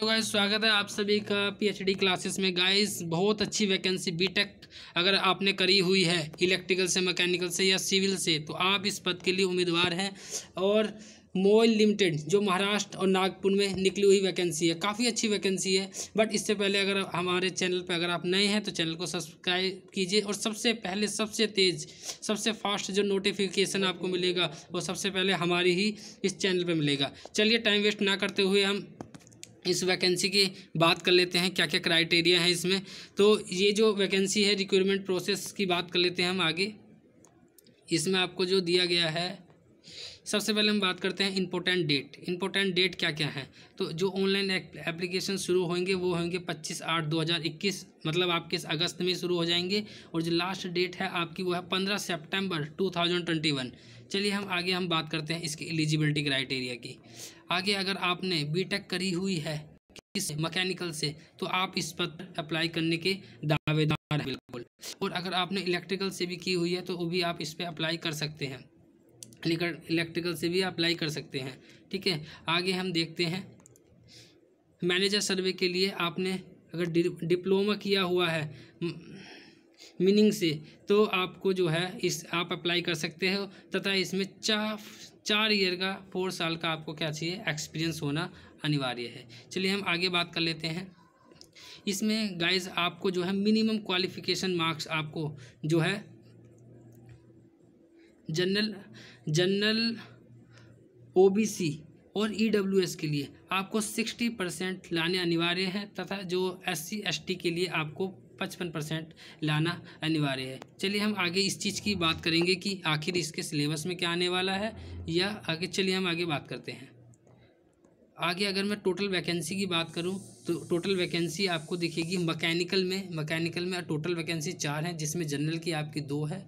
तो गाइज स्वागत है आप सभी का पीएचडी क्लासेस में गाइज बहुत अच्छी वैकेंसी बीटेक अगर आपने करी हुई है इलेक्ट्रिकल से मैकेनिकल से या सिविल से तो आप इस पद के लिए उम्मीदवार हैं और मोइल लिमिटेड जो महाराष्ट्र और नागपुर में निकली हुई वैकेंसी है काफ़ी अच्छी वैकेंसी है बट इससे पहले अगर हमारे चैनल पर अगर आप नए हैं तो चैनल को सब्सक्राइब कीजिए और सबसे पहले सबसे तेज़ सबसे फास्ट जो नोटिफिकेशन आपको मिलेगा वो सबसे पहले हमारी ही इस चैनल पर मिलेगा चलिए टाइम वेस्ट ना करते हुए हम इस वैकेंसी की बात कर लेते हैं क्या क्या क्राइटेरिया है इसमें तो ये जो वैकेंसी है रिक्रूटमेंट प्रोसेस की बात कर लेते हैं हम आगे इसमें आपको जो दिया गया है सबसे पहले हम बात करते हैं इंपॉर्टेंट डेट इंपॉर्टेंट डेट क्या क्या है तो जो ऑनलाइन एप्लीकेशन शुरू होंगे वो होंगे पच्चीस आठ दो हज़ार इक्कीस मतलब आपके अगस्त में शुरू हो जाएंगे और जो लास्ट डेट है आपकी वो है पंद्रह September two thousand twenty one चलिए हम आगे हम बात करते हैं इसकी एलिजिबिलिटी क्राइटेरिया की आगे अगर आपने बी करी हुई है किस मकैनिकल से तो आप इस पर अप्लाई करने के दावेदार हैं बिल्कुल और अगर आपने इलेक्ट्रिकल से भी की हुई है तो वो भी आप इस पर अप्लाई कर सकते हैं इलेक्ट्रिकल से भी अप्लाई कर सकते हैं ठीक है आगे हम देखते हैं मैनेजर सर्वे के लिए आपने अगर डिप्लोमा किया हुआ है मीनिंग से तो आपको जो है इस आप अप्लाई कर सकते हो तथा इसमें चार चार ईयर का फोर साल का आपको क्या चाहिए एक्सपीरियंस होना अनिवार्य है चलिए हम आगे बात कर लेते हैं इसमें गाइस आपको जो है मिनिमम क्वालिफिकेशन मार्क्स आपको जो है जनरल जनरल ओबीसी और ईडब्ल्यूएस e के लिए आपको सिक्सटी परसेंट लाने अनिवार्य है तथा जो एस सी के लिए आपको पचपन परसेंट लाना अनिवार्य है चलिए हम आगे इस चीज़ की बात करेंगे कि आखिर इसके सिलेबस में क्या आने वाला है या आगे चलिए हम आगे बात करते हैं आगे अगर मैं टोटल वैकेंसी की बात करूं तो टोटल वैकेंसी आपको दिखेगी मैकेनिकल में मैकेनिकल में टोटल वैकेंसी चार हैं जिसमें जनरल की आपकी दो है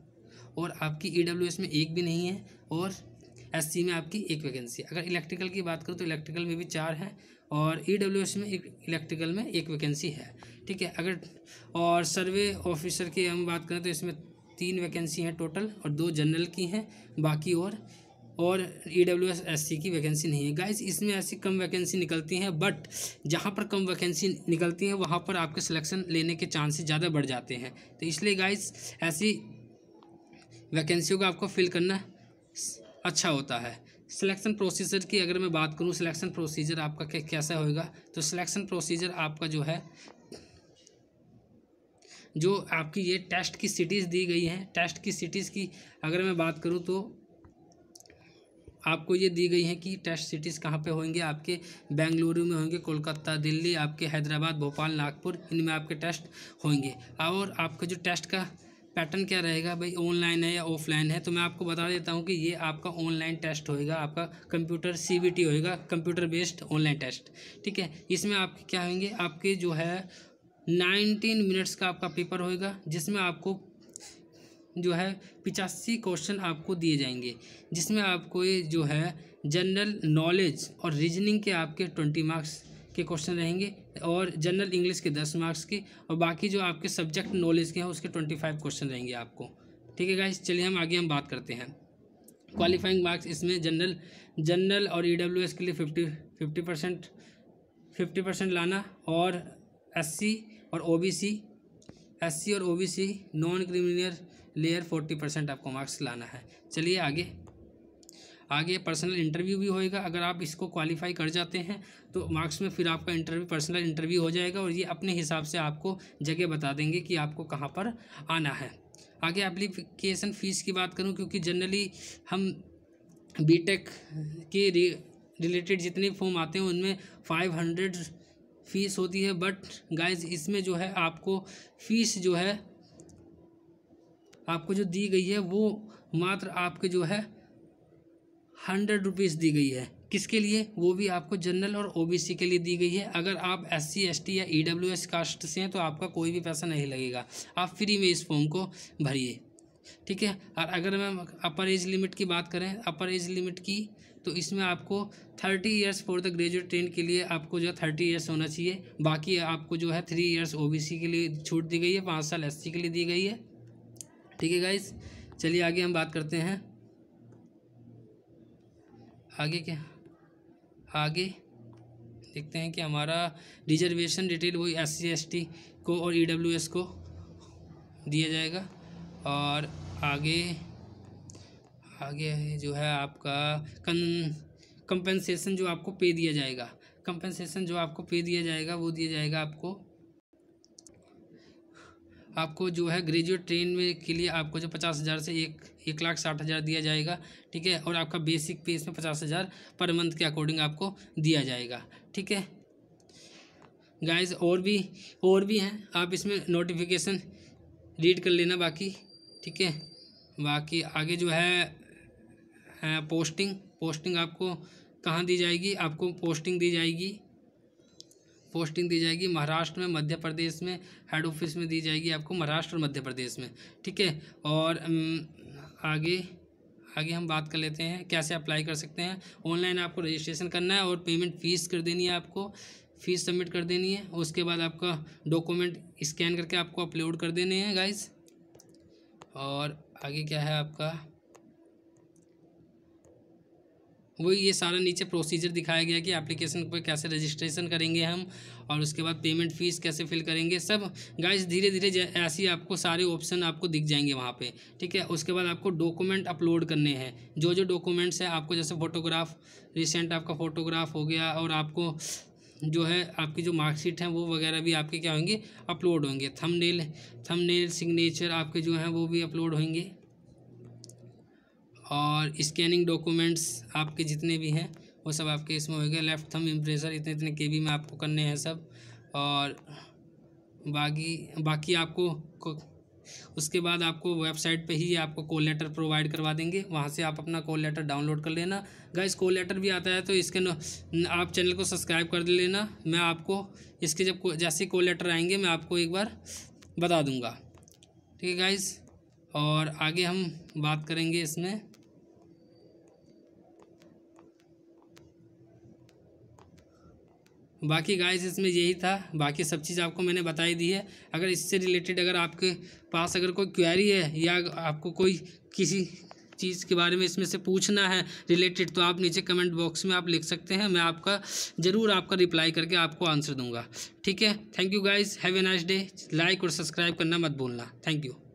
और आपकी ई में एक भी नहीं है और एस में आपकी एक वैकेंसी अगर इलेक्ट्रिकल की बात करूँ तो इलेक्ट्रिकल में भी चार है और ई में एक इलेक्ट्रिकल में एक वैकेंसी है ठीक है अगर और सर्वे ऑफिसर की हम बात करें तो इसमें तीन वैकेंसी हैं टोटल और दो जनरल की हैं बाकी और और E W S S C की वैकेंसी नहीं है गाइस इसमें ऐसी कम वैकेंसी निकलती हैं बट जहाँ पर कम वैकेंसी निकलती हैं वहाँ पर आपके सिलेक्शन लेने के चांसेस ज़्यादा बढ़ जाते हैं तो इसलिए गाइस ऐसी वैकेंसियों को आपको फिल करना अच्छा होता है सिलेक्शन प्रोसीजर की अगर मैं बात करूँ सिलेक्शन प्रोसीजर आपका कैसा होएगा तो सिलेक्शन प्रोसीजर आपका जो है जो आपकी ये टेस्ट की सिटीज़ दी गई हैं टेस्ट की सिटीज़ की अगर मैं बात करूँ तो आपको ये दी गई हैं कि टेस्ट सिटीज़ कहाँ पे होंगे आपके बेंगलुरु में होंगे कोलकाता दिल्ली आपके हैदराबाद भोपाल नागपुर इनमें आपके टेस्ट होंगे और आपका जो टेस्ट का पैटर्न क्या रहेगा भाई ऑनलाइन है या ऑफलाइन है तो मैं आपको बता देता हूँ कि ये आपका ऑनलाइन टेस्ट होएगा आपका कंप्यूटर सी बी टी होएगा कंप्यूटर बेस्ड ऑनलाइन टेस्ट ठीक है इसमें आपके क्या होंगे आपके जो है नाइनटीन मिनट्स का आपका पेपर होएगा जिसमें आपको जो है पिचासी क्वेश्चन आपको दिए जाएंगे जिसमें आपको ये जो है जनरल नॉलेज और रीजनिंग के आपके ट्वेंटी मार्क्स के क्वेश्चन रहेंगे और जनरल इंग्लिश के दस मार्क्स के और बाकी जो आपके सब्जेक्ट नॉलेज के हैं उसके ट्वेंटी फाइव क्वेश्चन रहेंगे आपको ठीक है गाइस चलिए हम आगे हम बात करते हैं क्वालिफाइंग मार्क्स इसमें जनरल जनरल और ई e के लिए fifty fifty percent fifty percent लाना और एस और ओ बी सी एस और O B C non criminal layer forty percent आपको मार्क्स लाना है चलिए आगे आगे पर्सनल इंटरव्यू भी होएगा अगर आप इसको क्वालिफाई कर जाते हैं तो मार्क्स में फिर आपका इंटरव्यू पर्सनल इंटरव्यू हो जाएगा और ये अपने हिसाब से आपको जगह बता देंगे कि आपको कहाँ पर आना है आगे एप्लीकेशन फ़ीस की बात करूँ क्योंकि जनरली हम टेक के रिलेटेड जितने फॉर्म आते हैं उनमें फाइव हंड्रेड फ़ीस होती है बट गाइज इसमें जो है आपको फ़ीस जो है आपको जो दी गई है वो मात्र आपके जो है हंड्रेड रुपीज़ दी गई है किसके लिए वो भी आपको जनरल और ओबीसी के लिए दी गई है अगर आप एस सी या ई कास्ट से हैं तो आपका कोई भी पैसा नहीं लगेगा आप फ्री में इस फॉर्म को भरिए ठीक है और अगर मैं अपर एज लिमिट की बात करें अपर एज लिमिट की तो इसमें आपको thirty years for the graduate train के लिए आपको जो है थर्टी ईयर्स होना चाहिए बाकी आपको जो है थ्री इयर्स ओबीसी के लिए छूट दी गई है पाँच साल एससी के लिए दी गई है ठीक है गाइज चलिए आगे हम बात करते हैं आगे क्या आगे देखते हैं कि हमारा रिजर्वेशन डिटेल वही एस सी को और ई e को दिया जाएगा और आगे आगे जो है आपका कन कंपेंसेशन जो आपको पे दिया जाएगा कंपेंसेशन जो आपको पे दिया जाएगा वो दिया जाएगा आपको आपको जो है ग्रेजुएट ट्रेन में के लिए आपको जो पचास हज़ार से एक एक लाख साठ हज़ार दिया जाएगा ठीक है और आपका बेसिक पे इसमें पचास हज़ार पर मंथ के अकॉर्डिंग आपको दिया जाएगा ठीक है गाइज और भी और भी हैं आप इसमें नोटिफिकेशन रीड कर लेना बाकी ठीक है बाकी आगे जो है पोस्टिंग पोस्टिंग आपको कहाँ दी जाएगी आपको पोस्टिंग दी जाएगी पोस्टिंग दी जाएगी महाराष्ट्र में मध्य प्रदेश में हेड ऑफिस में दी जाएगी आपको महाराष्ट्र और मध्य प्रदेश में ठीक है और आगे आगे हम बात कर लेते हैं कैसे अप्लाई कर सकते हैं ऑनलाइन आपको रजिस्ट्रेशन करना है और पेमेंट फ़ीस कर देनी है आपको फ़ीस सबमिट कर देनी है उसके बाद आपका डॉक्यूमेंट स्कैन करके आपको अपलोड कर देने हैं गाइज और आगे क्या है आपका वो ये सारा नीचे प्रोसीजर दिखाया गया कि एप्लीकेशन पर कैसे रजिस्ट्रेशन करेंगे हम और उसके बाद पेमेंट फीस कैसे फिल करेंगे सब गाइस धीरे धीरे ऐसी आपको सारे ऑप्शन आपको दिख जाएंगे वहाँ पे ठीक है उसके बाद आपको डॉक्यूमेंट अपलोड करने हैं जो जो डॉक्यूमेंट्स हैं आपको जैसे फ़ोटोग्राफ रिसेंट आपका फ़ोटोग्राफ हो गया और आपको जो है आपकी जो मार्कशीट हैं वो वगैरह भी आपके क्या होंगे अपलोड होंगे थम नेल सिग्नेचर आपके जो हैं वो भी अपलोड होंगे और स्कैनिंग डॉक्यूमेंट्स आपके जितने भी हैं वो सब आपके इसमें हो गए लेफ़्ट थम इम्प्रेसर इतने इतने के में आपको करने हैं सब और बाकी बाकी आपको उसके बाद आपको वेबसाइट पे ही आपको कॉल लेटर प्रोवाइड करवा देंगे वहाँ से आप अपना कॉल लेटर डाउनलोड कर लेना गाइस कॉल लेटर भी आता है तो इसके न, आप चैनल को सब्सक्राइब कर लेना मैं आपको इसके जब जैसे कॉल लेटर आएंगे मैं आपको एक बार बता दूँगा ठीक है गाइज़ और आगे हम बात करेंगे इसमें बाकी गाइस इसमें यही था बाकी सब चीज़ आपको मैंने बताई दी है अगर इससे रिलेटेड अगर आपके पास अगर कोई क्वेरी है या आपको कोई किसी चीज़ के बारे में इसमें से पूछना है रिलेटेड तो आप नीचे कमेंट बॉक्स में आप लिख सकते हैं मैं आपका ज़रूर आपका रिप्लाई करके आपको आंसर दूंगा ठीक है thank you guys have a nice day like और सब्सक्राइब करना मत भूलना थैंक यू